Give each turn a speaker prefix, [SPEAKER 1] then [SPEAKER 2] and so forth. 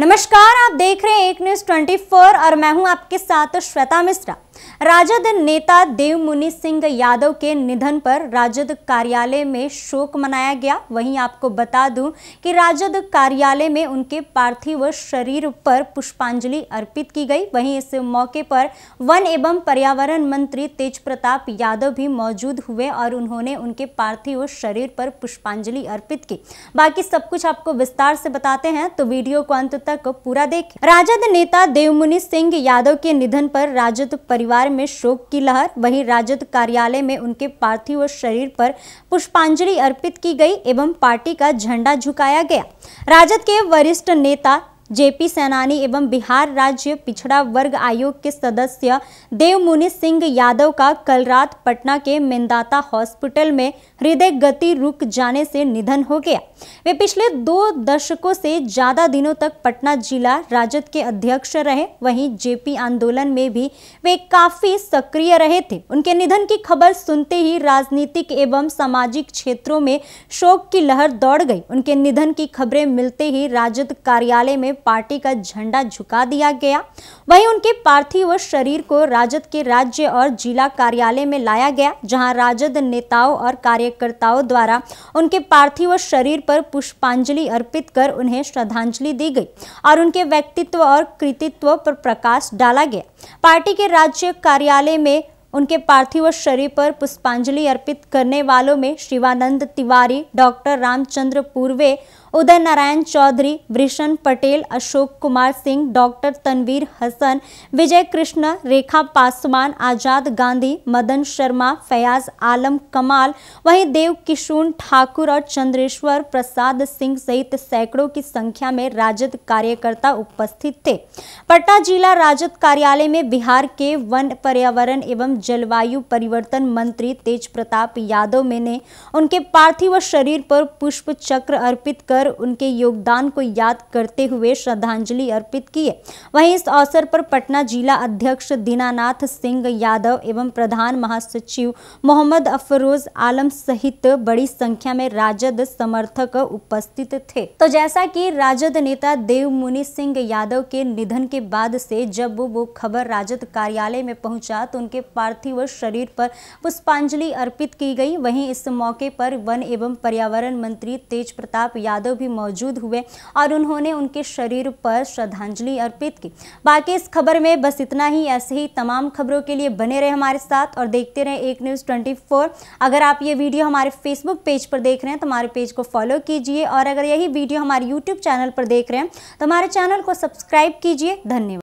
[SPEAKER 1] नमस्कार आप देख रहे हैं एक न्यूज ट्वेंटी और मैं हूं आपके साथ श्वेता मिश्रा राजद नेता देवमुनि सिंह यादव के निधन पर राजद कार्यालय में शोक मनाया गया वहीं आपको बता दूं कि राजद कार्यालय में उनके पार्थिव शरीर पर पुष्पांजलि अर्पित की गई वहीं इस मौके पर वन एवं पर्यावरण मंत्री तेज प्रताप यादव भी मौजूद हुए और उन्होंने उनके पार्थिव शरीर पर पुष्पांजलि अर्पित की बाकी सब कुछ आपको विस्तार से बताते हैं तो वीडियो को अंत तक पूरा देखे राजद नेता देवमुनि सिंह यादव के निधन पर राजद परिवार परिवार में शोक की लहर वहीं राजद कार्यालय में उनके पार्थिव शरीर पर पुष्पांजलि अर्पित की गई एवं पार्टी का झंडा झुकाया गया राजद के वरिष्ठ नेता जेपी सेनानी एवं बिहार राज्य पिछड़ा वर्ग आयोग के सदस्य देवमुनि सिंह यादव का कल रात पटना के मेंदाता हॉस्पिटल में हृदय गति रुक जाने से निधन हो गया वे पिछले दो दशकों से ज़्यादा दिनों तक पटना जिला राजद के अध्यक्ष रहे वहीं जेपी आंदोलन में भी वे काफ़ी सक्रिय रहे थे उनके निधन की खबर सुनते ही राजनीतिक एवं सामाजिक क्षेत्रों में शोक की लहर दौड़ गई उनके निधन की खबरें मिलते ही राजद कार्यालय में पार्टी का झंडा झुका दिया गया वहीं उनके पार्थिव शरीर को राजद के राज्य और जिला कार्यालय में लाया गया जहां राजद नेताओं और कार्यकर्ताओं द्वारा उनके पार्थिव शरीर पर पुष्पांजलि अर्पित कर उन्हें श्रद्धांजलि दी गई और उनके व्यक्तित्व और कृतित्व पर प्रकाश डाला गया पार्टी के राज्य कार्यालय में उनके पार्थिव शरीर पर पुष्पांजलि अर्पित करने वालों में शिवानंद तिवारी डॉक्टर रामचंद्र पूर्वे उदय नारायण चौधरी वृषण पटेल अशोक कुमार सिंह डॉक्टर तनवीर हसन विजय कृष्ण रेखा पासवान आजाद गांधी मदन शर्मा फयाज आलम कमाल वहीं देव किशोर ठाकुर और चंद्रेश्वर प्रसाद सिंह सहित सैकड़ों की संख्या में राजद कार्यकर्ता उपस्थित थे पटना जिला राजद कार्यालय में बिहार के वन पर्यावरण एवं जलवायु परिवर्तन मंत्री तेज प्रताप यादव ने उनके पार्थिव शरीर पर पुष्प चक्र अर्पित कर कर उनके योगदान को याद करते हुए श्रद्धांजलि अर्पित की है वहीं इस अवसर पर पटना जिला अध्यक्ष दीनानाथ सिंह यादव एवं प्रधान महासचिव मोहम्मद अफरोज आलम सहित बड़ी संख्या में राजद समर्थक उपस्थित थे तो जैसा कि राजद नेता देव मुनि सिंह यादव के निधन के बाद से जब वो खबर राजद कार्यालय में पहुंचा तो उनके पार्थिव शरीर पर पुष्पांजलि अर्पित की गई वहीं इस मौके पर वन एवं पर्यावरण मंत्री तेज प्रताप यादव यादव भी मौजूद हुए और उन्होंने उनके शरीर पर श्रद्धांजलि अर्पित की बाकी इस खबर में बस इतना ही ऐसे ही तमाम खबरों के लिए बने रहे हमारे साथ और देखते रहे एक न्यूज़ ट्वेंटी अगर आप ये वीडियो हमारे फेसबुक पेज पर देख रहे हैं तो हमारे पेज को फॉलो कीजिए और अगर यही वीडियो हमारे यूट्यूब चैनल पर देख रहे हैं तो हमारे चैनल को सब्सक्राइब कीजिए धन्यवाद